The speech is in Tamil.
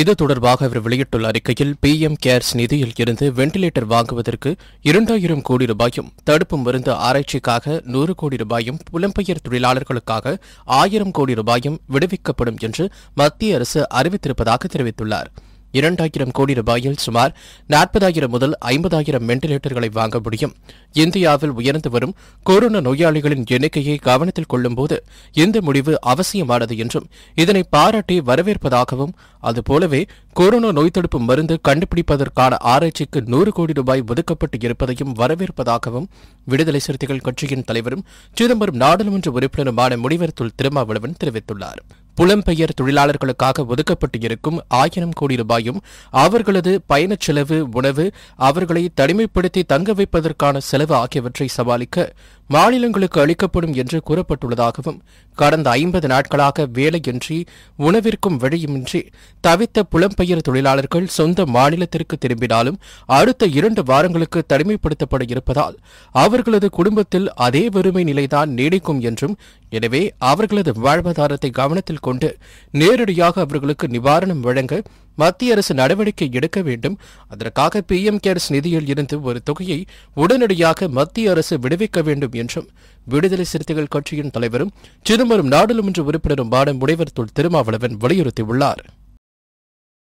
இது தொடர்பாக அவர் வெளியிட்டுள்ள அறிக்கையில் பி எம் கேர்ஸ் நிதியில் இருந்து வெண்டிலேட்டர் வாங்குவதற்கு இரண்டாயிரம் கோடி ரூபாயும் தடுப்பு மருந்து ஆராய்ச்சிக்காக நூறு கோடி ரூபாயும் புலம்பெயர் தொழிலாளர்களுக்காக ஆயிரம் கோடி ரூபாயும் விடுவிக்கப்படும் என்று மத்திய அரசு அறிவித்திருப்பதாக தெரிவித்துள்ளாா் இரண்டாயிரம் கோடி ரூபாயில் சுமார் நாற்பதாயிரம் முதல் ஐம்பதாயிரம் வென்டிலேட்டர்களை வாங்க முடியும் இந்தியாவில் உயர்ந்து வரும் கொரோனா நோயாளிகளின் எண்ணிக்கையை கவனத்தில் கொள்ளும்போது இந்த முடிவு அவசியமானது என்றும் இதனை பாராட்டி வரவேற்பதாகவும் அதுபோலவே கொரோனா நோய் தடுப்பு மருந்து கண்டுபிடிப்பதற்கான ஆராய்ச்சிக்கு நூறு கோடி ரூபாய் ஒதுக்கப்பட்டு இருப்பதையும் வரவேற்பதாகவும் விடுதலை சிறுத்தைகள் கட்சியின் தலைவரும் சிதம்பரம் நாடாளுமன்ற உறுப்பினருமான முனிவர் திருமாவளவன் தெரிவித்துள்ளார் புலம்பெயர் தொழிலாளர்களுக்காக ஒதுக்கப்பட்டு இருக்கும் ஆயிரம் கோடி ரூபாயும் அவர்களது பயணச் செலவு உணவு அவர்களை தனிமைப்படுத்தி தங்க வைப்பதற்கான செலவு ஆகியவற்றை சமாளிக்க மாநிலங்களுக்கு அளிக்கப்படும் என்று கூறப்பட்டுள்ளதாகவும் கடந்த ஐம்பது நாட்களாக வேலையின்றி உணவிற்கும் வழியுமின்றி தவித்த புலம்பெயர் தொழிலாளர்கள் சொந்த மாநிலத்திற்கு திரும்பினாலும் அடுத்த இரண்டு வாரங்களுக்கு தனிமைப்படுத்தப்பட இருப்பதால் அவர்களது குடும்பத்தில் அதே வறுமை நிலைதான் நீடிக்கும் என்றும் எனவே அவர்களது வாழ்வாதாரத்தை கவனத்தில் கொண்டு நேரடியாக அவர்களுக்கு நிவாரணம் வழங்க மத்திய அரசு நடவடிக்கை எடுக்க வேண்டும் அதற்காக பி எம் கேர்ஸ் நிதியில் இருந்து ஒரு தொகையை உடனடியாக மத்திய அரசு விடுவிக்க வேண்டும் என்றும் விடுதலை சிறுத்தைகள் கட்சியின் தலைவரும் சிதம்பரம் நாடாளுமன்ற உறுப்பினருமான முனைவர் தொல் திருமாவளவன் வலியுறுத்தியுள்ளாா்